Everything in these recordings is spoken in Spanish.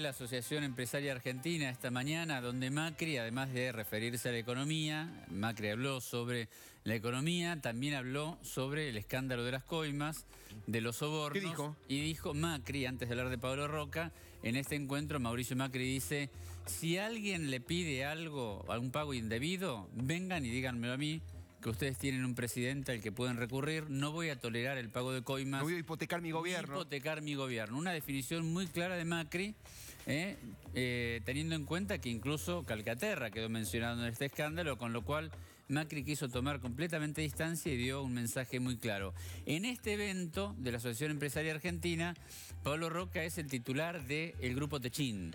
La Asociación Empresaria Argentina esta mañana, donde Macri, además de referirse a la economía, Macri habló sobre la economía, también habló sobre el escándalo de las coimas, de los sobornos. Y dijo Macri, antes de hablar de Pablo Roca, en este encuentro Mauricio Macri dice, si alguien le pide algo, algún pago indebido, vengan y díganmelo a mí, que ustedes tienen un presidente al que pueden recurrir, no voy a tolerar el pago de coimas. No voy a hipotecar mi gobierno. Hipotecar mi gobierno. Una definición muy clara de Macri, ¿eh? Eh, teniendo en cuenta que incluso Calcaterra quedó mencionado en este escándalo, con lo cual Macri quiso tomar completamente distancia y dio un mensaje muy claro. En este evento de la Asociación Empresaria Argentina, Pablo Roca es el titular del el grupo Techín.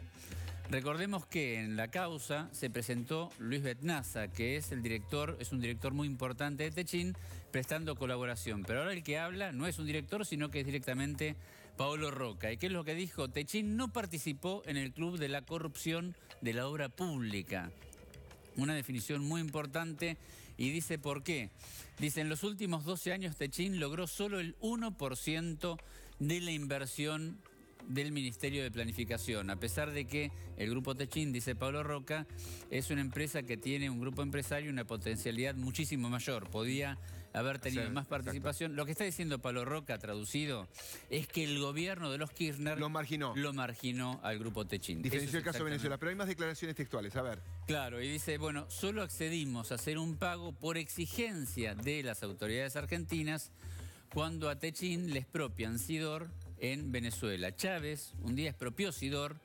Recordemos que en la causa se presentó Luis Betnaza, que es el director, es un director muy importante de Techin, prestando colaboración. Pero ahora el que habla no es un director, sino que es directamente Paolo Roca. ¿Y qué es lo que dijo? Techin no participó en el club de la corrupción de la obra pública. Una definición muy importante y dice por qué. Dice, en los últimos 12 años Techin logró solo el 1% de la inversión del Ministerio de Planificación, a pesar de que el Grupo Techín, dice Pablo Roca, es una empresa que tiene un grupo empresario y una potencialidad muchísimo mayor. Podía haber tenido más participación. Lo que está diciendo Pablo Roca, traducido, es que el gobierno de los Kirchner... Lo marginó. al Grupo Techín. Dice el caso de Venezuela, pero hay más declaraciones textuales, a ver. Claro, y dice, bueno, solo accedimos a hacer un pago por exigencia de las autoridades argentinas cuando a Techín les propian Sidor en Venezuela. Chávez un día expropió Sidor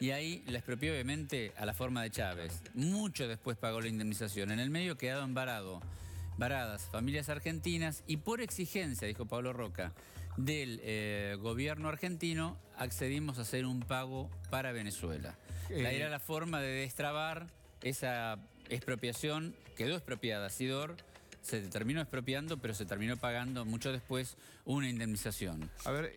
y ahí la expropió obviamente a la forma de Chávez. Mucho después pagó la indemnización. En el medio quedaron varadas familias argentinas y por exigencia, dijo Pablo Roca, del eh, gobierno argentino, accedimos a hacer un pago para Venezuela. Eh, era la forma de destrabar esa expropiación, quedó expropiada Sidor, se terminó expropiando, pero se terminó pagando mucho después una indemnización. A ver,